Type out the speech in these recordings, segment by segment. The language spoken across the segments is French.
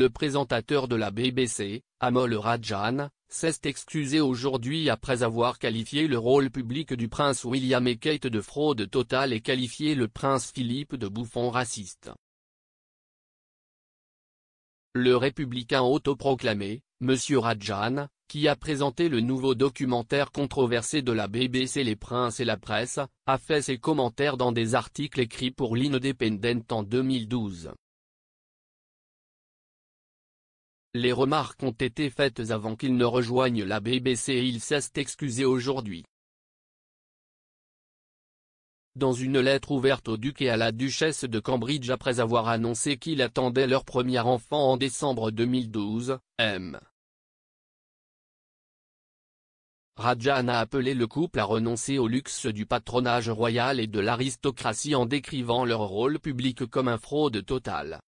Le présentateur de la BBC, Amol Rajan, s'est excusé aujourd'hui après avoir qualifié le rôle public du prince William et Kate de fraude totale et qualifié le prince Philippe de bouffon raciste. Le républicain autoproclamé, M. Rajan, qui a présenté le nouveau documentaire controversé de la BBC Les Princes et la Presse, a fait ses commentaires dans des articles écrits pour l'Independent en 2012. Les remarques ont été faites avant qu'il ne rejoigne la BBC et il s'est excusé aujourd'hui. Dans une lettre ouverte au duc et à la duchesse de Cambridge après avoir annoncé qu'il attendait leur premier enfant en décembre 2012, M. Rajan a appelé le couple à renoncer au luxe du patronage royal et de l'aristocratie en décrivant leur rôle public comme un fraude totale.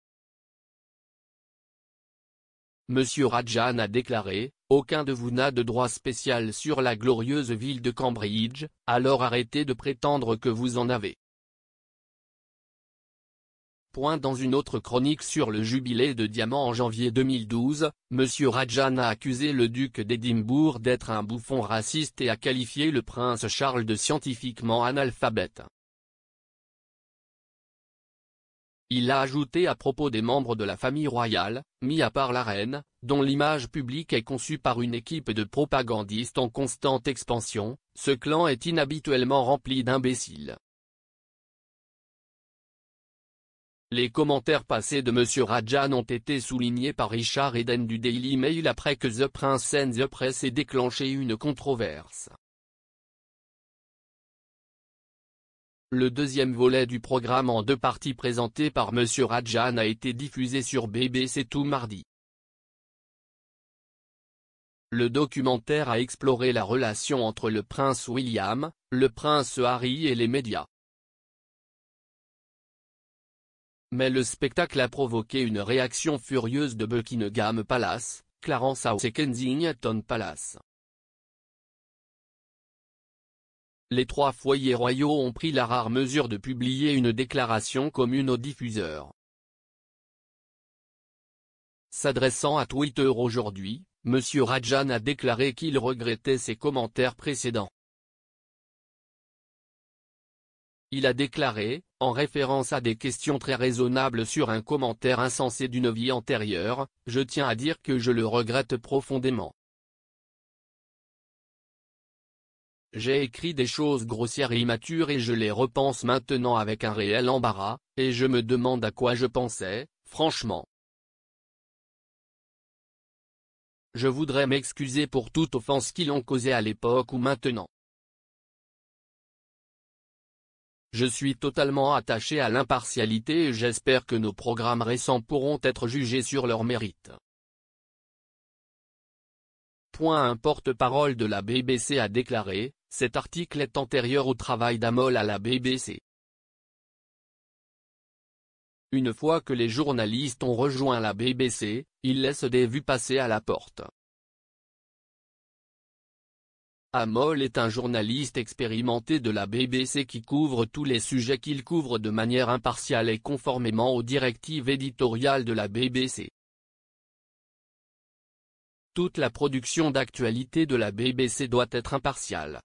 Monsieur Rajan a déclaré, aucun de vous n'a de droit spécial sur la glorieuse ville de Cambridge, alors arrêtez de prétendre que vous en avez. Point dans une autre chronique sur le jubilé de diamant en janvier 2012, M. Rajan a accusé le duc d'Édimbourg d'être un bouffon raciste et a qualifié le prince Charles de scientifiquement analphabète. Il a ajouté à propos des membres de la famille royale, mis à part la reine, dont l'image publique est conçue par une équipe de propagandistes en constante expansion, ce clan est inhabituellement rempli d'imbéciles. Les commentaires passés de M. Rajan ont été soulignés par Richard Eden du Daily Mail après que The Prince and the Press ait déclenché une controverse. Le deuxième volet du programme en deux parties présenté par M. Rajan a été diffusé sur bbc tout mardi. Le documentaire a exploré la relation entre le prince William, le prince Harry et les médias. Mais le spectacle a provoqué une réaction furieuse de Buckingham Palace, Clarence House et Kensington Palace. les trois foyers royaux ont pris la rare mesure de publier une déclaration commune aux diffuseurs. S'adressant à Twitter aujourd'hui, M. Rajan a déclaré qu'il regrettait ses commentaires précédents. Il a déclaré, en référence à des questions très raisonnables sur un commentaire insensé d'une vie antérieure, « Je tiens à dire que je le regrette profondément. J'ai écrit des choses grossières et immatures et je les repense maintenant avec un réel embarras, et je me demande à quoi je pensais, franchement. Je voudrais m'excuser pour toute offense qu'ils ont causée à l'époque ou maintenant. Je suis totalement attaché à l'impartialité et j'espère que nos programmes récents pourront être jugés sur leur mérite. Point un porte-parole de la BBC a déclaré, cet article est antérieur au travail d'Amol à la BBC. Une fois que les journalistes ont rejoint la BBC, ils laissent des vues passer à la porte. Amol est un journaliste expérimenté de la BBC qui couvre tous les sujets qu'il couvre de manière impartiale et conformément aux directives éditoriales de la BBC. Toute la production d'actualité de la BBC doit être impartiale.